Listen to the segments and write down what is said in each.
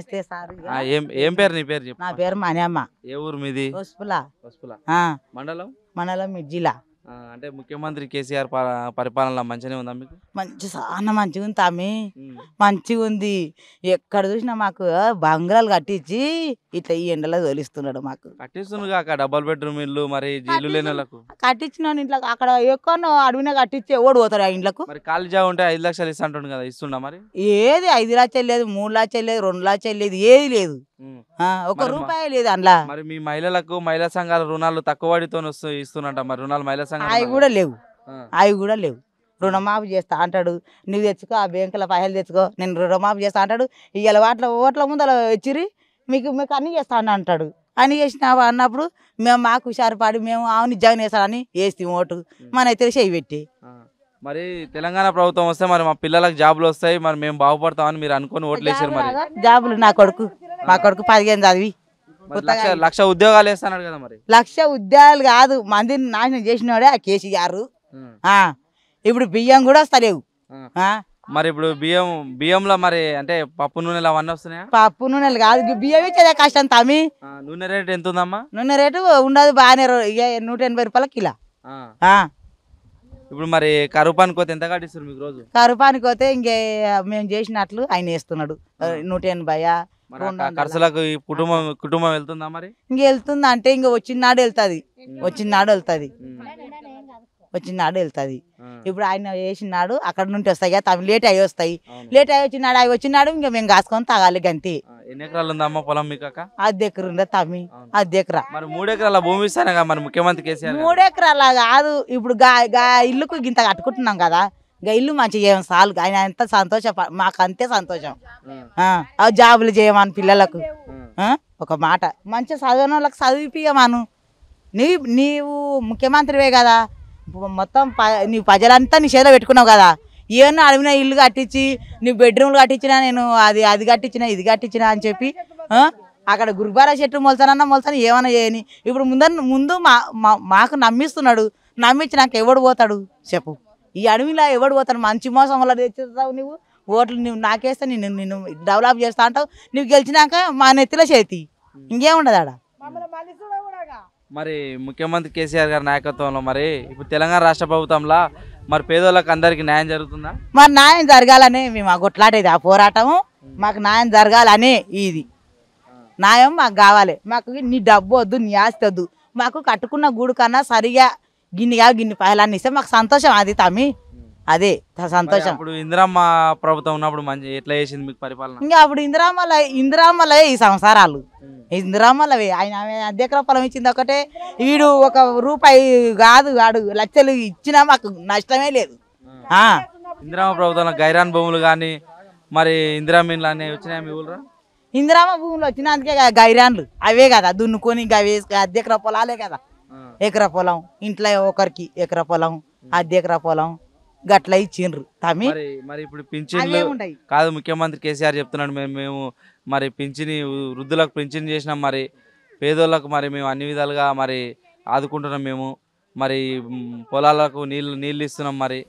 నమస్తే సార్ ఏం పేరు నీ పేరు నా పేరు మనేమ్మ ఏ ఊరు మీది మండలం మండలం మనలో జిల్లా అంటే ముఖ్యమంత్రి కేసీఆర్ పా- పరిపాలన మంచిగానే ఉందా మీకు మంచి చాలా మంచిగా ఉంది తమ్మి మంచిగా ఉంది ఎక్కడ చూసినా మాకు బంగ్లాలు కట్టించి ఇట్లా ఈ ఎండలో తోలిస్తున్నాడు మాకు కట్టిస్తున్నాడు డబల్ బెడ్రూమ్ ఇల్లు మరి కట్టించిన ఇంట్లో అక్కడ ఎక్కువ అడవిన కట్టించే ఓడి పోతారు ఆ ఇంట్లో మరి ఉంటే ఐదు లక్షలు ఇస్తుంటాడు కదా ఇస్తున్నా మరి ఏది ఐదు లక్షలు లేదు మూడు లక్షలు లేదు రెండు లక్షలు లేదు ఏది లేదు ఒక రూపాయి లేదు అందులో మరి మీ మహిళలకు మహిళా సంఘాల రుణాలు తక్కువ ఇస్తున్నట మరి రుణాలు మహిళా సంఘాలు అవి కూడా లేవు అవి కూడా లేవు రుణమాఫీ చేస్తా అంటాడు నువ్వు తెచ్చుకో ఆ బ్యాంకుల పైసలు తెచ్చుకో నేను రుణమాఫీ చేస్తా అంటాడు ఇవాళ వాటిలో ఓట్ల అలా వచ్చిరి మీకు మీకు అన్నీ చేస్తాను అంటాడు అని చేసినావా అన్నప్పుడు మేము మాకు హుషారు పడి మేము ఆవుని జగన్ వేస్తాడని వేస్తే ఓటు మనైతే చేయి పెట్టి మరి తెలంగాణ ప్రభుత్వం వస్తే మరి మా పిల్లలకు జాబులు వస్తాయి మరి మేము బాగుపడతామని మీరు అనుకుని వేసారు మరి జాబులు నా కొడుకు మా కొడుకు పదిహేను చదివి లక్ష ఉద్యోగాలు వేస్తాడు కదా మరి లక్ష ఉద్యోగాలు కాదు మందిని నాశనం చేసినోడే కేసీఆర్ ఇప్పుడు బియ్యం కూడా వస్తలేవు మరి ఇప్పుడు బియ్యం బియ్యంలో మరి అంటే పప్పు నూనెలు అవన్నీ వస్తున్నాయా పప్పు నూనెలు కాదు బియ్యం ఇచ్చేదే కష్టం తమి నూనె రేటు ఎంత ఉందమ్మా నూనె రేటు ఉండదు బాగానే నూట ఎనభై రూపాయల కిలో ఇప్పుడు మరి కరుపాని పోతే ఎంత కట్టిస్తారు మీకు రోజు కరుపాని పోతే ఇంకే మేము చేసినట్లు ఆయన వేస్తున్నాడు నూట ఎనభై ఖర్చులకు కుటుంబం కుటుంబం వెళ్తుందా మరి ఇంక వెళ్తుందా అంటే ఇంక వెళ్తాది వెళ్తుంది నాడు వెళ్తుంది వచ్చినాడు వెళ్తుంది ఇప్పుడు ఆయన వేసినాడు అక్కడ నుండి వస్తాయి కదా అవి లేట్ అయ్యి వస్తాయి లేట్ అయ్యి వచ్చినాడు అవి వచ్చినాడు ఇంకా మేము కాసుకొని తాగాలి గంతి ఎన్ని ఎకరాలు అమ్మ పొలం మీకు అది ఎకర ఉందా తమ్మి అది ఎకరా మరి మూడు ఎకరాల భూమి ఇస్తాను మరి ముఖ్యమంత్రి కేసీఆర్ మూడు ఎకరాల కాదు ఇప్పుడు గా ఇల్లుకు ఇంత కట్టుకుంటున్నాం కదా ఇంకా ఇల్లు మంచిగా చేయము సాలు ఆయన ఎంత సంతోషం మాకు అంతే సంతోషం జాబులు చేయమని పిల్లలకు ఒక మాట మంచి చదివిన వాళ్ళకి చదివిపియమాను నీ నీవు ముఖ్యమంత్రివే కదా మొత్తం ప నీ ప్రజలంతా నీ చేతిలో పెట్టుకున్నావు కదా ఏమన్నా అడిగిన ఇల్లు కట్టించి నీ బెడ్రూమ్లు కట్టించినా నేను అది అది కట్టించిన ఇది కట్టించిన అని చెప్పి అక్కడ గురుబారా చెట్లు మొలసానన్నా మొలసాను ఏమన్నా చేయని ఇప్పుడు ముందర ముందు మా మాకు నమ్మిస్తున్నాడు నమ్మించి నాకు ఎవడు పోతాడు చెప్పు ఈ అడవిలా ఎవడు పోతాడు మంచి మోసం వల్ల తెచ్చుతావు నువ్వు ఓట్లు నువ్వు నాకేస్తే నేను నిన్ను డెవలప్ చేస్తా అంటావు నువ్వు గెలిచినాక మా నెత్తిలో చేతి ఇంకేముండదు ఆడ మరి ముఖ్యమంత్రి కేసీఆర్ గారి నాయకత్వంలో మరి ఇప్పుడు తెలంగాణ రాష్ట్ర ప్రభుత్వంలో మరి పేదోళ్ళకి అందరికీ న్యాయం జరుగుతుందా మరి న్యాయం జరగాలని మేము ఆ కొట్లాడేది ఆ పోరాటము మాకు న్యాయం జరగాలని ఇది న్యాయం మాకు కావాలి మాకు నీ డబ్బు వద్దు నీ ఆస్తి వద్దు మాకు కట్టుకున్న గూడు కన్నా సరిగా గిన్నెగా గిన్నె పహలాన్ని ఇస్తే మాకు సంతోషం అది తమ్మి అదే సంతోషం ఇప్పుడు ఇందిరామ్మ ప్రభుత్వం ఉన్నప్పుడు మంచి ఎట్లా చేసింది మీకు పరిపాలన ఇంకా అప్పుడు ఇందిరామల ఇందిరామల ఈ సంసారాలు ఇందిరామలవి ఆయన అధ్యక్ష ఫలం ఇచ్చింది ఒకటే వీడు ఒక రూపాయి కాదు వాడు లక్షలు ఇచ్చినా మాకు నష్టమే లేదు ఇందిరామ ప్రభుత్వంలో గైరాన్ భూములు కానీ మరి ఇందిరామీన్లు అనేవి వచ్చినాయి మీ ఊళ్ళో ఇందిరామ భూములు వచ్చినందుకే గైరాన్లు అవే కదా దున్నుకొని అవి అధ్యక్ష పొలాలే కదా ఎకర పొలం ఇంట్లో ఒకరికి ఎకర పొలం అధ్యక్ష పొలం గట్ల ఇచ్చిండ్రు తమి మరి ఇప్పుడు పింఛన్లు కాదు ముఖ్యమంత్రి కేసీఆర్ చెప్తున్నాడు మేము మేము మరి పింఛని వృద్ధులకు పింఛన్ చేసినాం మరి పేదోళ్ళకు మరి మేము అన్ని విధాలుగా మరి ఆదుకుంటున్నాం మేము మరి పొలాలకు నీళ్ళు నీళ్ళు ఇస్తున్నాం మరి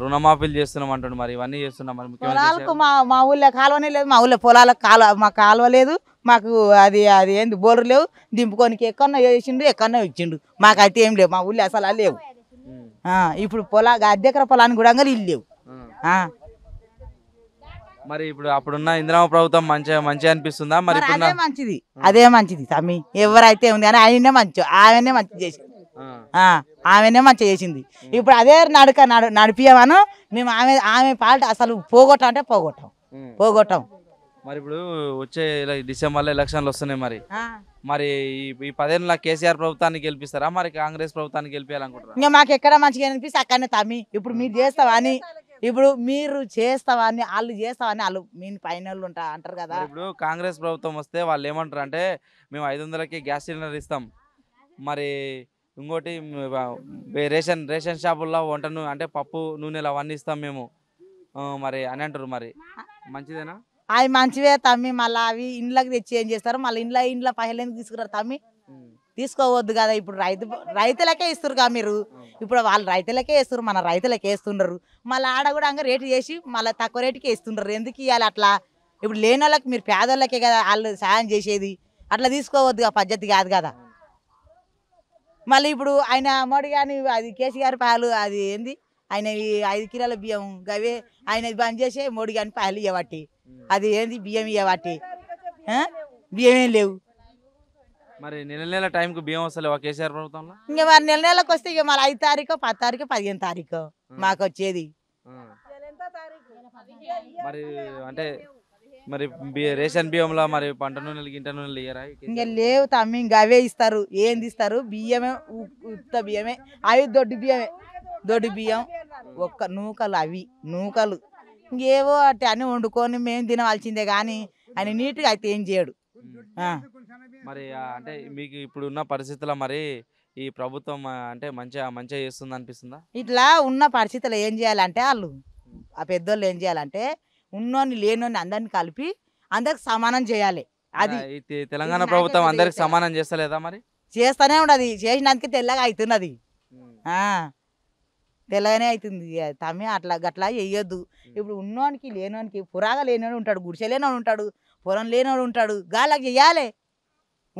రుణమాఫీలు చేస్తున్నాం అంటాడు మరి ఇవన్నీ చేస్తున్నాం మరి పొలాలకు మా మా ఊళ్ళో కాలువనే లేదు మా ఊళ్ళో పొలాలకు కాలువ మా కాలువ లేదు మాకు అది అది ఏంది బోర్లు లేవు దింపుకోనికి ఎక్కడన్నా చేసిండు ఎక్కడన్నా ఇచ్చిండు మాకు అయితే ఏం లేవు మా ఊళ్ళో అసలు లేవు ఇప్పుడు పొలా అద్దెకర పొలానికి కూడా ఇల్లు లేవు మరి ఇప్పుడు అప్పుడున్న ఇంద్రామ ప్రభుత్వం మంచి మంచి అనిపిస్తుందా మరి మంచిది అదే మంచిది తమ్మి ఎవరైతే ఉంది అని ఆయనే మంచి ఆమెనే మంచి చేసింది ఆమెనే మంచి చేసింది ఇప్పుడు అదే నడక నడిపియమను మేము ఆమె ఆమె పాట అసలు పోగొట్టం అంటే పోగొట్టాం పోగొట్టాం మరి ఇప్పుడు వచ్చే డిసెంబర్లో ఎలక్షన్లు వస్తున్నాయి మరి మరి ఈ పదేళ్ళ కేసీఆర్ ప్రభుత్వాన్ని గెలిపిస్తారా మరి కాంగ్రెస్ ప్రభుత్వాన్ని గెలిపించాలనుకుంటారా ఇంకా మాకు ఎక్కడ మంచిగా అనిపిస్తే అక్కడనే తమ్మి ఇప్పుడు మీరు చేస్తావా అని ఇప్పుడు మీరు చేస్తావా అని వాళ్ళు చేస్తావా అని వాళ్ళు మీ పైన ఉంటా అంటారు కదా ఇప్పుడు కాంగ్రెస్ ప్రభుత్వం వస్తే వాళ్ళు ఏమంటారు అంటే మేము ఐదు వందలకి గ్యాస్ సిలిండర్ ఇస్తాం మరి ఇంకోటి రేషన్ రేషన్ షాపుల్లో వంట అంటే పప్పు నూనెలు అవన్నీ ఇస్తాం మేము మరి అని అంటారు మరి మంచిదేనా అవి మంచివే తమ్మి మళ్ళీ అవి ఇండ్లకు తెచ్చి ఏం చేస్తారు మళ్ళీ ఇండ్ల ఇండ్ల పైసలు ఎందుకు తీసుకురారు తమ్మి తీసుకోవద్దు కదా ఇప్పుడు రైతు రైతులకే కా మీరు ఇప్పుడు వాళ్ళు రైతులకే వేస్తారు మన రైతులకే వేస్తున్నారు మళ్ళీ ఆడ కూడా అంగ రేటు చేసి మళ్ళీ తక్కువ రేటుకి వేస్తున్నారు ఎందుకు ఇవ్వాలి అట్లా ఇప్పుడు లేని వాళ్ళకి మీరు పేదోళ్ళకే కదా వాళ్ళు సాయం చేసేది అట్లా తీసుకోవద్దు ఆ పద్ధతి కాదు కదా మళ్ళీ ఇప్పుడు ఆయన మోడీ కానీ అది కేసీఆర్ పాలు అది ఏంది ఆయన ఐదు కిలోల బియ్యం గవే ఆయన బంద్ చేసే మోడీ కానీ పాలు ఇవ్వబట్టి అది ఏంది బియ్యం వాటి బియ్యమే లేవు మరి నెల నెల టైంకి బియ్యం వస్తలేవా కేసీఆర్ ప్రభుత్వంలో ఇంకా మరి నెల నెలకు వస్తే ఇక మళ్ళీ ఐదు తారీఖు పది తారీఖు పదిహేను తారీఖు మాకు వచ్చేది మరి అంటే మరి రేషన్ బియ్యంలో మరి పంట నూనెలు గింట నూనెలు ఇయ్యరా ఇంకా లేవు తమ్మి ఇంకా అవే ఇస్తారు ఏంది ఇస్తారు బియ్యమే ఉత్త బియ్యమే అవి దొడ్డు బియ్యమే దొడ్డు బియ్యం ఒక్క నూకలు అవి నూకలు ఇంకేవో అట్టే అన్ని వండుకొని మేము తినవలసిందే కానీ ఆయన నీట్గా అయితే ఏం చేయడు మరి అంటే మీకు ఇప్పుడు ఉన్న పరిస్థితుల్లో మరి ఈ ప్రభుత్వం అంటే మంచిగా మంచిగా చేస్తుంది అనిపిస్తుందా ఇట్లా ఉన్న పరిస్థితులు ఏం చేయాలంటే వాళ్ళు ఆ పెద్దోళ్ళు ఏం చేయాలంటే ఉన్నోని లేనోని అందరిని కలిపి అందరికి సమానం చేయాలి అది తెలంగాణ ప్రభుత్వం అందరికి సమానం చేస్తలేదా మరి చేస్తూనే ఉండదు చేసినందుకే తెల్లగా అవుతున్నది తెల్లగానే అవుతుంది తమ్మి అట్లా గట్లా చెయ్యొద్దు ఇప్పుడు ఉన్నోనికి లేనోనికి పురాగా లేనివాడు ఉంటాడు గుడిసె లేనోడు ఉంటాడు పొలం లేనివాడు ఉంటాడు గాలకి చెయ్యాలి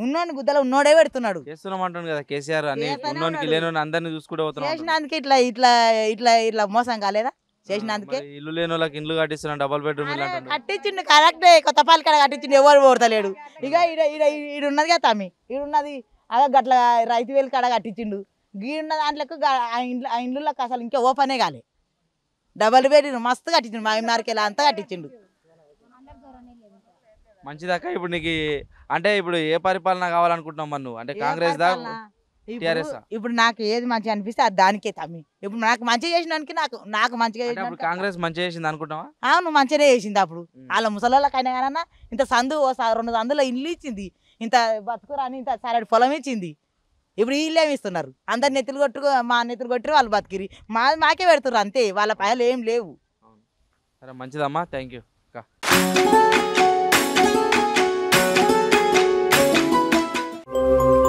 ఉన్నోని గుద్దలు ఉన్నోడే పెడుతున్నాడు చేసినందుకే కదా కేసీఆర్ ఉన్నోనికి అందరిని చూసుకుంటూ పోతున్నాడు చేసినందుకు ఇట్లా ఇట్లా ఇట్లా ఇట్లా మోసం కాలేదా చేసినందుకే ఇల్లు లేని వాళ్ళకి ఇల్లు కట్టిస్తున్నాడు డబల్ బెడ్రూమ్ కట్టించిండు కరెక్టే కొత్త కడ కట్టించిండు ఎవరు పోడతలేడు ఇక ఈడ ఈడ ఈడున్నది కదా తమ్మి ఈడున్నది అదే గట్ల రైతు వేలు కడ కట్టించిండు గీడున్న దాంట్లోకి ఆ ఇండ్లు అసలు ఇంకా ఓ పనే కాలే డబల్ బెడ్ మస్తు కట్టించిండు మా మార్కెలా అంతా కట్టించిండు మంచిదక్క ఇప్పుడు నీకు అంటే ఇప్పుడు ఏ పరిపాలన కావాలనుకుంటున్నాం మన నువ్వు అంటే కాంగ్రెస్ ఇప్పుడు నాకు ఏది మంచి అనిపిస్తే అది దానికే తమ్మి ఇప్పుడు నాకు మంచి చేసినానికి నాకు నాకు మంచిగా కాంగ్రెస్ మంచిగా చేసింది అనుకుంటావా అవును మంచిగానే చేసింది అప్పుడు వాళ్ళ ముసలోళ్ళకైనా కానీ ఇంత సందు రెండు సందులో ఇల్లు ఇచ్చింది ఇంత బతుకురాని ఇంత సరడి పొలం ఇచ్చింది ఇప్పుడు వీళ్ళేమి ఇస్తున్నారు అందరు నెత్తులు కొట్టుకు మా నెత్తులు కొట్టి వాళ్ళు బతికిరి మా మాకే పెడుతున్నారు అంతే వాళ్ళ పైలు ఏం లేవు సరే మంచిదమ్మా థ్యాంక్ యూ Thank you.